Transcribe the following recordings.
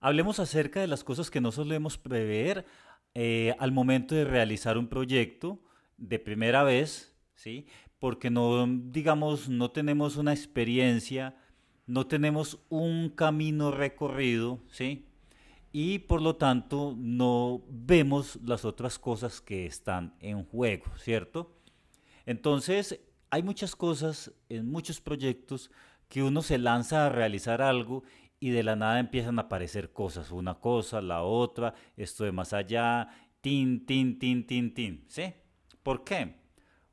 Hablemos acerca de las cosas que no solemos prever eh, al momento de realizar un proyecto de primera vez, ¿sí? Porque no, digamos, no tenemos una experiencia, no tenemos un camino recorrido, ¿sí? Y por lo tanto no vemos las otras cosas que están en juego, ¿cierto? Entonces, hay muchas cosas en muchos proyectos que uno se lanza a realizar algo y de la nada empiezan a aparecer cosas, una cosa, la otra, esto de más allá, tin, tin, tin, tin, tin, ¿sí? ¿Por qué?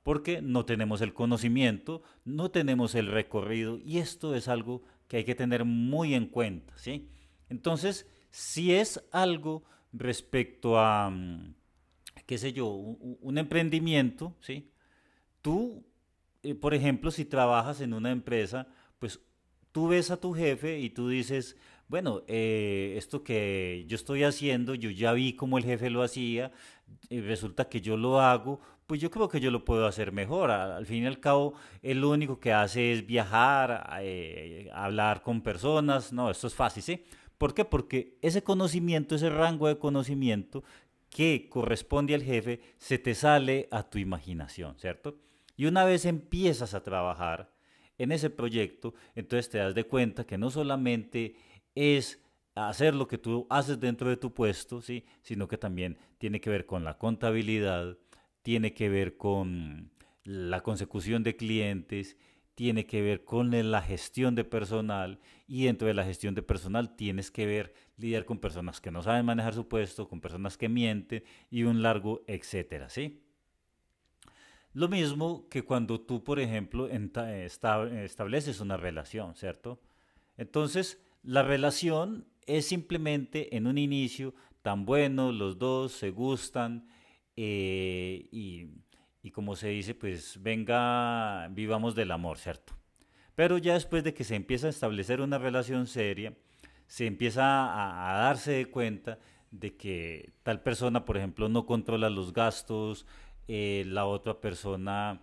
Porque no tenemos el conocimiento, no tenemos el recorrido y esto es algo que hay que tener muy en cuenta, ¿sí? Entonces, si es algo respecto a, mm, qué sé yo, un, emprendimiento, ¿sí? Tú, eh, por ejemplo, si trabajas en una empresa, pues tú ves a tu jefe y tú dices, bueno, eh, esto que yo estoy haciendo, yo ya vi cómo el jefe lo hacía, y resulta que yo lo hago, pues yo creo que yo lo puedo hacer mejor. Al, fin y al cabo, él lo único que hace es viajar, eh, hablar con personas, no, esto es fácil, ¿sí? ¿Por qué? Porque ese conocimiento, ese rango de conocimiento que corresponde al jefe, se te sale a tu imaginación, ¿cierto? Y una vez empiezas a trabajar, en ese proyecto, entonces te das de cuenta que no solamente es hacer lo que tú haces dentro de tu puesto, ¿sí? sino que también tiene que ver con la contabilidad, tiene que ver con la consecución de clientes, tiene que ver con la gestión de personal y dentro de la gestión de personal tienes que ver lidiar con personas que no saben manejar su puesto, con personas que mienten y un largo etcétera, ¿sí? Lo mismo que cuando tú, por ejemplo, estableces una relación, ¿cierto? Entonces, la relación es simplemente en un inicio tan bueno, los dos se gustan eh, y, como se dice, pues venga, vivamos del amor, ¿cierto? Pero ya después de que se empieza a establecer una relación seria, se empieza a, darse cuenta de que tal persona, por ejemplo, no controla los gastos, eh, la otra persona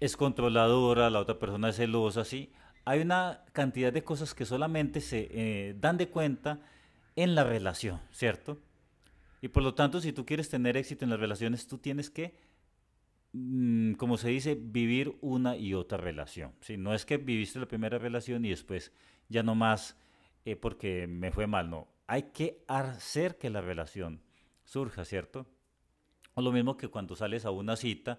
es controladora, la otra persona es celosa, ¿sí? Hay una cantidad de cosas que solamente se eh, dan de cuenta en la relación, ¿cierto? Y por lo tanto, si tú quieres tener éxito en las relaciones, tú tienes que, mm, como se dice, vivir una y otra relación. ¿sí? No es que viviste la primera relación y después ya no más eh, porque me fue mal, no. Hay que hacer que la relación surja, ¿cierto? lo mismo que cuando sales a una cita,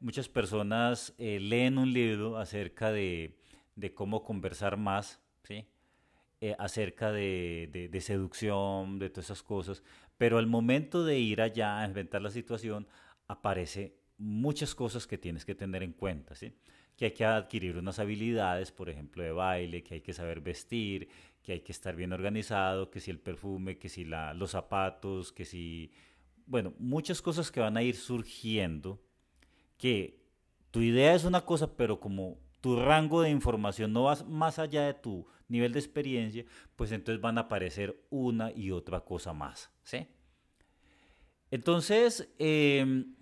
muchas personas eh, leen un libro acerca de, de cómo conversar más, ¿sí? Eh, acerca de, de, de, seducción, de todas esas cosas, pero al momento de ir allá a inventar la situación, aparece muchas cosas que tienes que tener en cuenta, ¿sí? que hay que adquirir unas habilidades, por ejemplo, de baile, que hay que saber vestir, que hay que estar bien organizado, que si el perfume, que si la, los zapatos, que si bueno, muchas cosas que van a ir surgiendo, que tu idea es una cosa, pero como tu rango de información no vas más allá de tu nivel de experiencia, pues entonces van a aparecer una y otra cosa más, ¿sí? Entonces, em,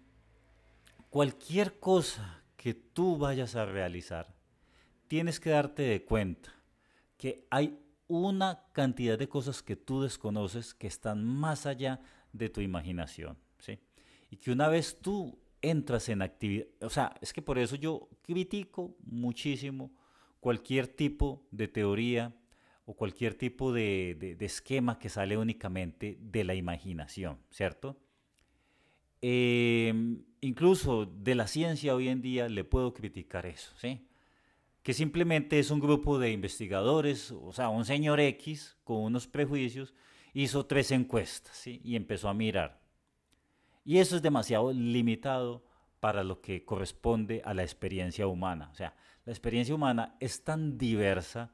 cualquier cosa que tú vayas a realizar, tienes que darte de cuenta que hay una cantidad de cosas que tú desconoces que están más allá de de tu imaginación, ¿sí? Y que una vez tú entras en actividad, o sea, es que por eso yo critico muchísimo cualquier tipo de teoría o cualquier tipo de, esquema que sale únicamente de la imaginación, ¿cierto? Em, incluso de la ciencia hoy en día le puedo criticar eso, ¿sí? Que simplemente es un grupo de investigadores, o sea, un señor X con unos prejuicios hizo tres encuestas y empezó a mirar. Y eso es demasiado limitado para lo que corresponde a la experiencia humana. O sea, la experiencia humana es tan diversa,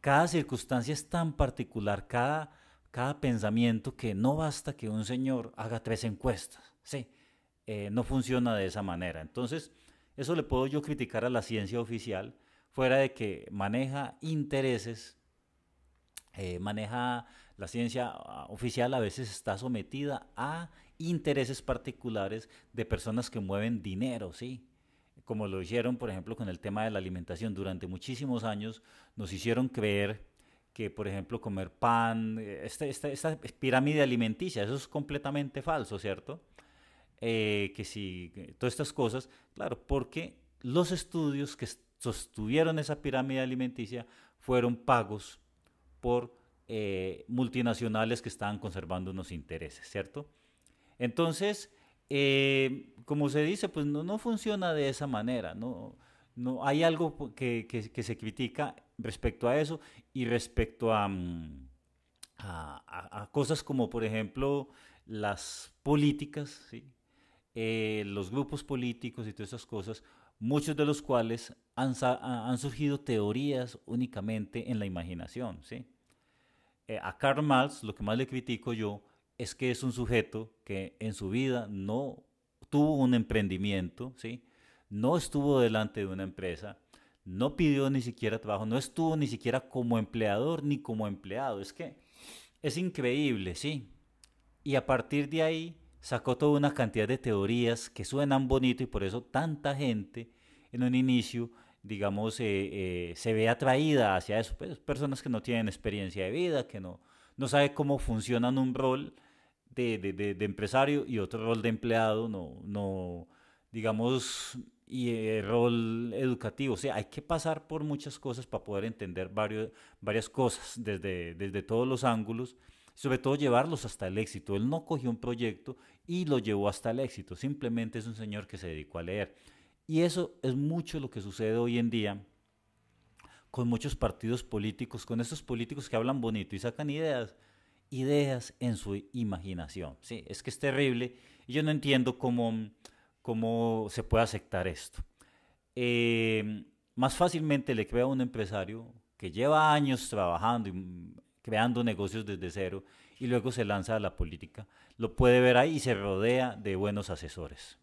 cada circunstancia es tan particular, cada, cada pensamiento, que no basta que un señor haga tres encuestas. Eh, no funciona de esa manera. Entonces, eso le puedo yo criticar a la ciencia oficial, fuera de que maneja intereses, eh, maneja la ciencia ah, oficial a veces está sometida a intereses particulares de personas que mueven dinero, ¿sí? Como lo hicieron, por ejemplo, con el tema de la alimentación. Durante muchísimos años nos hicieron creer que, por ejemplo, comer pan, eh, esta, este, esta, pirámide alimenticia, eso es completamente falso, ¿cierto? Eh, que si, todas estas cosas, claro, porque los estudios que sostuvieron esa pirámide alimenticia fueron pagos por eh, multinacionales que están conservando unos intereses, ¿cierto? Entonces, eh, como se dice, pues no, funciona de esa manera, ¿no? no hay algo que, se critica respecto a eso y respecto a, mm, a, cosas como, por ejemplo, las políticas, ¿sí? Eh, los grupos políticos y todas esas cosas, muchos de los cuales han, han surgido teorías únicamente en la imaginación, ¿sí? Eh, a Karl Marx lo que más le critico yo es que es un sujeto que en su vida no tuvo un emprendimiento, ¿sí? no estuvo delante de una empresa, no pidió ni siquiera trabajo, no estuvo ni siquiera como empleador ni como empleado. Es que es increíble, ¿sí? Y a partir de ahí sacó toda una cantidad de teorías que suenan bonito y por eso tanta gente en un inicio digamos, eh, eh, se ve atraída hacia eso. Pues, personas que no tienen experiencia de vida, que no, no sabe cómo funcionan un rol de, empresario y otro rol de empleado, no, no digamos, y el eh, rol educativo. O sea, hay que pasar por muchas cosas para poder entender varios, varias cosas desde, desde todos los ángulos sobre todo llevarlos hasta el éxito. Él no cogió un proyecto y lo llevó hasta el éxito. Simplemente es un señor que se dedicó a leer. Y eso es mucho lo que sucede hoy en día con muchos partidos políticos, con estos políticos que hablan bonito y sacan ideas, ideas en su imaginación. Sí, es que es terrible y yo no entiendo cómo, cómo se puede aceptar esto. Em, más fácilmente le crea a un empresario que lleva años trabajando y mm, creando negocios desde cero y luego se lanza a la política. Lo puede ver ahí y se rodea de buenos asesores.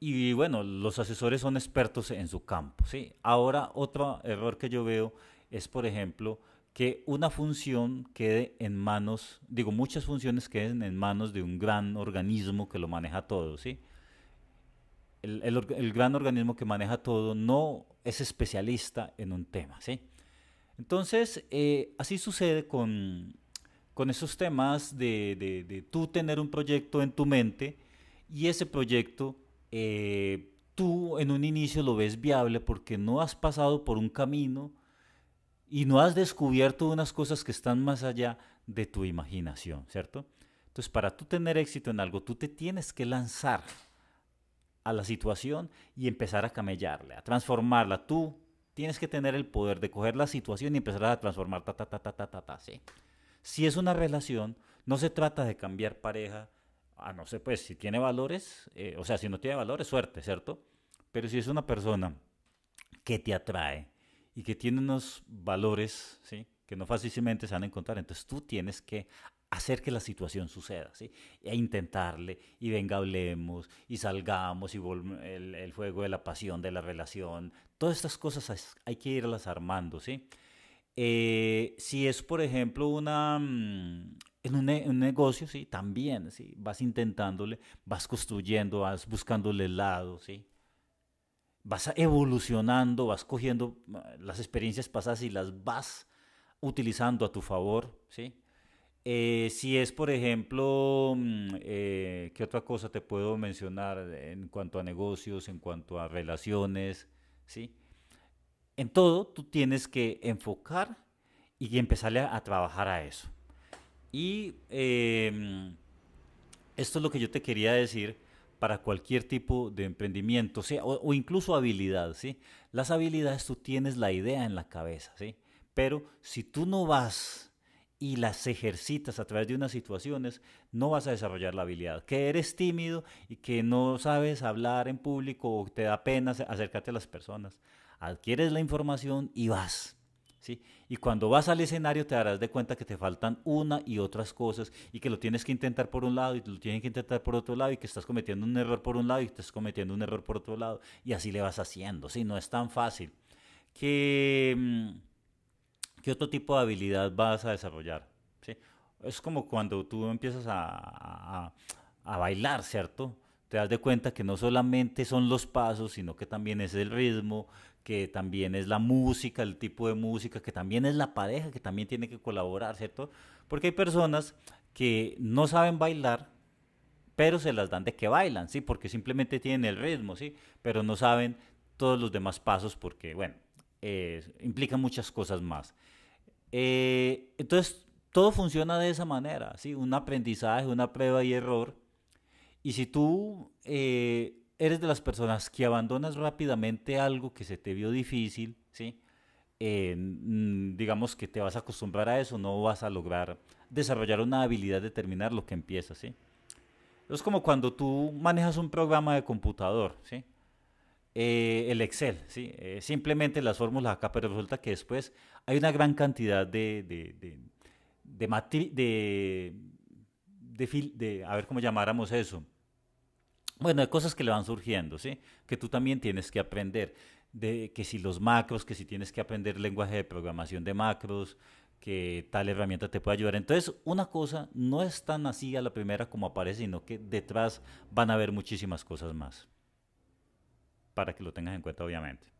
Y bueno, los asesores son expertos en su campo. ¿sí? Ahora, otro error que yo veo es, por ejemplo, que una función quede en manos, digo, muchas funciones queden en manos de un gran organismo que lo maneja todo. ¿sí? El, el, gran organismo que maneja todo no es especialista en un tema. ¿sí? Entonces, eh, así sucede con, con esos temas de, de, de tú tener un proyecto en tu mente y ese proyecto eh, tú en un inicio lo ves viable porque no has pasado por un camino y no has descubierto unas cosas que están más allá de tu imaginación, ¿cierto? Entonces, para tú tener éxito en algo, tú te tienes que lanzar a la situación y empezar a camellarle, a transformarla. Tú tienes que tener el poder de coger la situación y empezar a transformar, ta, ta, ta, ta, ta, ta, Si es una relación, no se trata de cambiar pareja a no sé, pues si tiene valores, eh, o sea, si no tiene valores, suerte, ¿cierto? Pero si es una persona que te atrae y que tiene unos valores, ¿sí? Que no fácilmente se van a encontrar, entonces tú tienes que hacer que la situación suceda, ¿sí? E intentarle, y venga, hablemos, y salgamos, y el, el fuego de la pasión, de la relación, todas estas cosas hay que irlas armando, ¿sí? Eh, si es, por ejemplo, una, mm, en un, negocio, sí, también, sí, vas intentándole, vas construyendo, vas buscándole el lado, sí. Vas evolucionando, vas cogiendo eh, las experiencias pasadas y las vas utilizando a tu favor, sí. Eh, si es, por ejemplo, mm, eh, ¿qué otra cosa te puedo mencionar en cuanto a negocios, en cuanto a relaciones, sí? En todo, tú tienes que enfocar y empezarle a trabajar a eso. Y em, esto es lo que yo te quería decir para cualquier tipo de emprendimiento o, incluso habilidad. Las habilidades tú tienes la idea en la cabeza, ¿sí? pero si tú no vas y las ejercitas a través de unas situaciones, no vas a desarrollar la habilidad. Que eres tímido y que no sabes hablar en público o te da pena acércate a las personas. Adquieres la información y vas. Y cuando vas al escenario te darás de cuenta que te faltan una y otras cosas y que lo tienes que intentar por un lado y lo tienes que intentar por otro lado y que estás cometiendo un error por un lado y estás cometiendo un error por otro lado y así le vas haciendo, ¿sí? No es tan fácil. ¿Qué, mm, otro tipo de habilidad vas a desarrollar? Es como cuando tú empiezas a bailar, ¿cierto? te das de cuenta que no solamente son los pasos, sino que también es el ritmo, que también es la música, el tipo de música, que también es la pareja, que también tiene que colaborar, ¿cierto? Porque hay personas que no saben bailar, pero se las dan de que bailan, ¿sí? Porque simplemente tienen el ritmo, ¿sí? Pero no saben todos los demás pasos porque, bueno, implica muchas cosas más. Eh, entonces, todo funciona de esa manera, ¿sí? Un aprendizaje, una prueba y error y si tú eh, eres de las personas que abandonas rápidamente algo que se te vio difícil, ¿sí? Eh, mm, digamos que te vas a acostumbrar a eso, no vas a lograr desarrollar una habilidad de terminar lo que empiezas, ¿sí? Es como cuando tú manejas un programa de computador, ¿sí? Eh, el Excel, ¿sí? simplemente las fórmulas acá, pero resulta que después hay una gran cantidad de, de, de, de, de, a ver cómo llamáramos eso. Bueno, hay cosas que le van surgiendo, ¿sí? Que tú también tienes que aprender. De que si los macros, que si tienes que aprender lenguaje de programación de macros, que tal herramienta te puede ayudar. Entonces, una cosa no es tan así a la primera como aparece, sino que detrás van a haber muchísimas cosas más. Para que lo tengas en cuenta, obviamente.